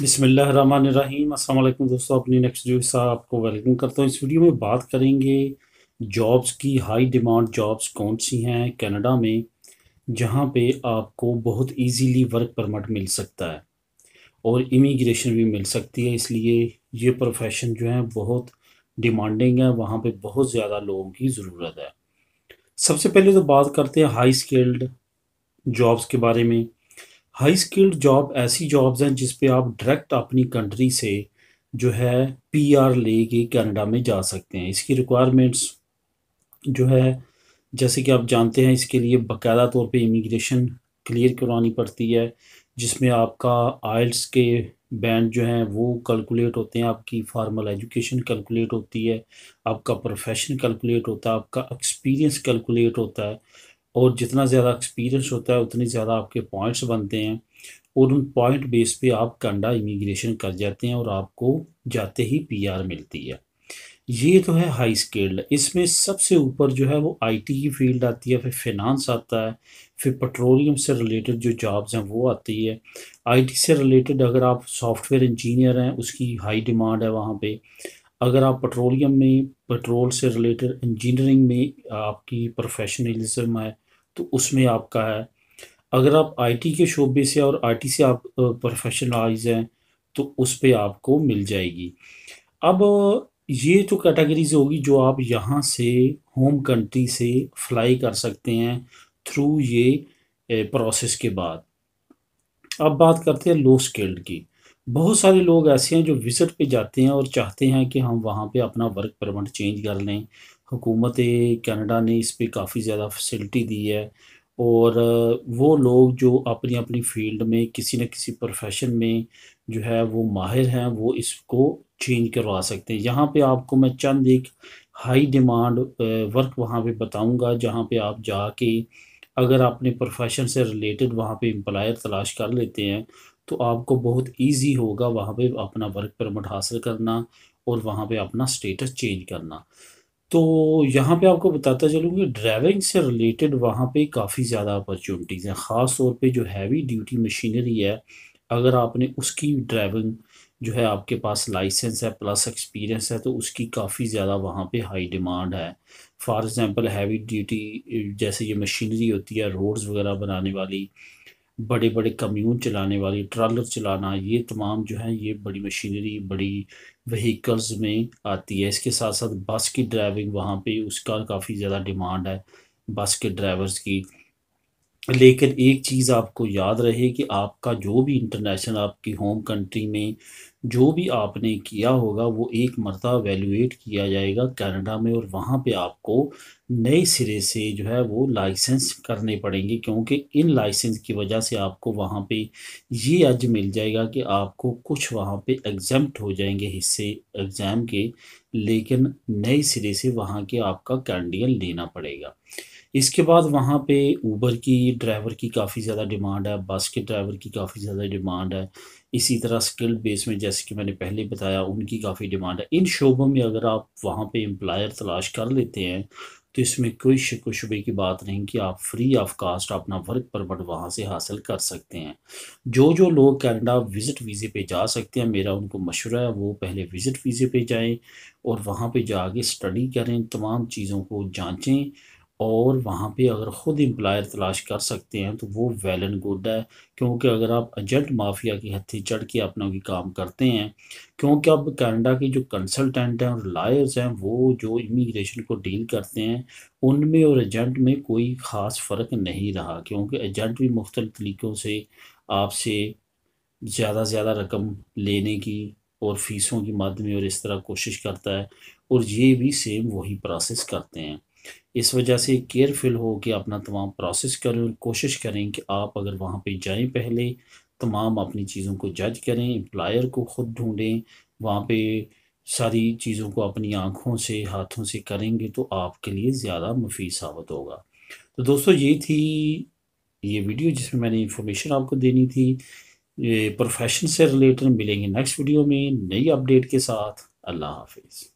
बिसमीम अल्लाम दोस्तों अपनी नेक्स्ट जो हिस्सा आपको वेलकम करता हूँ इस वीडियो में बात करेंगे जॉब्स की हाई डिमांड जॉब्स कौन सी हैं कनाडा में जहाँ पे आपको बहुत इजीली वर्क परमिट मिल सकता है और इमीग्रेशन भी मिल सकती है इसलिए ये प्रोफेशन जो है बहुत डिमांडिंग है वहाँ पर बहुत ज़्यादा लोगों की ज़रूरत है सबसे पहले तो बात करते हैं हाई स्किल्ड जॉब्स के बारे में हाई स्किल्ड जॉब ऐसी जॉब्स हैं जिस पे आप डायरेक्ट अपनी कंट्री से जो है पीआर लेके कनाडा में जा सकते हैं इसकी रिक्वायरमेंट्स जो है जैसे कि आप जानते हैं इसके लिए बाकायदा तौर पे इमिग्रेशन क्लियर करवानी पड़ती है जिसमें आपका आइल्स के बैंड जो हैं वो कैलकुलेट होते हैं आपकी फार्मल एजुकेशन कैलकुलेट होती है आपका प्रोफेशन कैलकुलेट होता है आपका एक्सपीरियंस कैलकुलेट होता है और जितना ज़्यादा एक्सपीरियंस होता है उतने ज़्यादा आपके पॉइंट्स बनते हैं और उन पॉइंट बेस पे आप कंडा इमिग्रेशन कर जाते हैं और आपको जाते ही पीआर मिलती है ये तो है हाई स्केल्ड इसमें सबसे ऊपर जो है वो आईटी की फील्ड आती है फिर फिनांस आता है फिर पेट्रोलियम से रिलेटेड जो जॉब्स हैं वो आती है आईटी से रिलेटेड अगर आप सॉफ्टवेयर इंजीनियर हैं उसकी हाई डिमांड है वहाँ पे अगर आप पेट्रोलियम में पेट्रोल से रिलेटेड इंजीनियरिंग में आपकी प्रोफेशनलिज्म है तो उसमें आपका है अगर आप आईटी के शोबे से और आईटी से आप प्रोफेशनलाइज हैं तो उस पर आपको मिल जाएगी अब ये तो कैटेगरीज होगी जो आप यहाँ से होम कंट्री से फ्लाई कर सकते हैं थ्रू ये प्रोसेस के बाद अब बात करते हैं लो स्किल्ड की बहुत सारे लोग ऐसे हैं जो विज़िट पे जाते हैं और चाहते हैं कि हम वहाँ पे अपना वर्क परमिट चेंज कर लें हुकूमत कनाडा ने इस पर काफ़ी ज़्यादा फैसिलिटी दी है और वो लोग जो अपनी अपनी फील्ड में किसी न किसी प्रोफेशन में जो है वो माहिर हैं वो इसको चेंज करवा सकते हैं यहाँ पे आपको मैं चंद एक हाई डिमांड वर्क वहाँ पे बताऊँगा जहाँ पे आप जाके अगर अपने प्रोफेशन से रिलेटेड वहाँ पे एम्प्लायर तलाश कर लेते हैं तो आपको बहुत इजी होगा वहाँ पे अपना वर्क परमिट हासिल करना और वहाँ पे अपना स्टेटस चेंज करना तो यहाँ पे आपको बताता चलूँ कि ड्राइविंग से रिलेटेड वहाँ पे काफ़ी ज़्यादा अपॉर्चुनिटीज़ हैं ख़ास तौर पे जो हैवी ड्यूटी मशीनरी है अगर आपने उसकी ड्राइविंग जो है आपके पास लाइसेंस है प्लस एक्सपीरियंस है तो उसकी काफ़ी ज़्यादा वहाँ पे हाई डिमांड है फॉर एग्ज़ाम्पल हैवी ड्यूटी जैसे ये मशीनरी होती है रोड्स वगैरह बनाने वाली बड़े बड़े कम्यून चलाने वाली ट्रालर चलाना ये तमाम जो है ये बड़ी मशीनरी बड़ी व्हीकल्स में आती है इसके साथ साथ बस की ड्राइविंग वहाँ पे उसका काफ़ी ज़्यादा डिमांड है बस के ड्राइवर्स की लेकिन एक चीज़ आपको याद रहे कि आपका जो भी इंटरनेशनल आपकी होम कंट्री में जो भी आपने किया होगा वो एक मरतबा वैल्यूएट किया जाएगा कनाडा में और वहाँ पे आपको नए सिरे से जो है वो लाइसेंस करने पड़ेंगे क्योंकि इन लाइसेंस की वजह से आपको वहाँ पे ये अज मिल जाएगा कि आपको कुछ वहाँ पे एग्जाम्प्ट हो जाएंगे हिस्से एग्ज़ाम के लेकिन नए सिरे से वहाँ के आपका कैंडियल लेना पड़ेगा इसके बाद वहाँ पे ऊबर की ड्राइवर की काफ़ी ज़्यादा डिमांड है बस के ड्राइवर की काफ़ी ज़्यादा डिमांड है इसी तरह स्किल्ड बेस में जैसे कि मैंने पहले बताया उनकी काफ़ी डिमांड है इन शोबों में अगर आप वहाँ पे एम्प्लायर तलाश कर लेते हैं तो इसमें कोई शक शुबे की बात नहीं कि आप फ्री ऑफ कास्ट अपना वर्क परमिट वहाँ से हासिल कर सकते हैं जो जो लोग कैनेडा विज़िट वीज़े पे जा सकते हैं मेरा उनको मशवरा है वो पहले विज़िट वीज़े पे जाएं और वहाँ पे जाके स्टडी करें तमाम चीज़ों को जांचें और वहाँ पे अगर ख़ुद एम्प्लॉयर तलाश कर सकते हैं तो वो वेल एंड गुड है क्योंकि अगर आप एजेंट माफिया के हथी चढ़ के अपना भी काम करते हैं क्योंकि अब कनाडा के जो कंसल्टेंट हैं और लायर्स हैं वो जो इमिग्रेशन को डील करते हैं उनमें और एजेंट में कोई ख़ास फ़र्क नहीं रहा क्योंकि एजेंट भी मुख्तल तरीक़ों से आपसे ज़्यादा ज़्यादा रकम लेने की और फ़ीसों की मद में और इस तरह कोशिश करता है और ये भी सेम वही प्रोसेस करते हैं इस वजह से केयरफुल हो के अपना तमाम प्रोसेस करें और कोशिश करें कि आप अगर वहाँ पे जाएं पहले तमाम अपनी चीज़ों को जज करें एम्प्लायर को ख़ुद ढूंढें वहाँ पे सारी चीज़ों को अपनी आँखों से हाथों से करेंगे तो आपके लिए ज़्यादा मुफीद साबित होगा तो दोस्तों ये थी ये वीडियो जिसमें मैंने इंफॉर्मेशन आपको देनी थी प्रोफेशन से रिलेटेड मिलेंगे नेक्स्ट वीडियो में नई अपडेट के साथ अल्लाह हाफिज़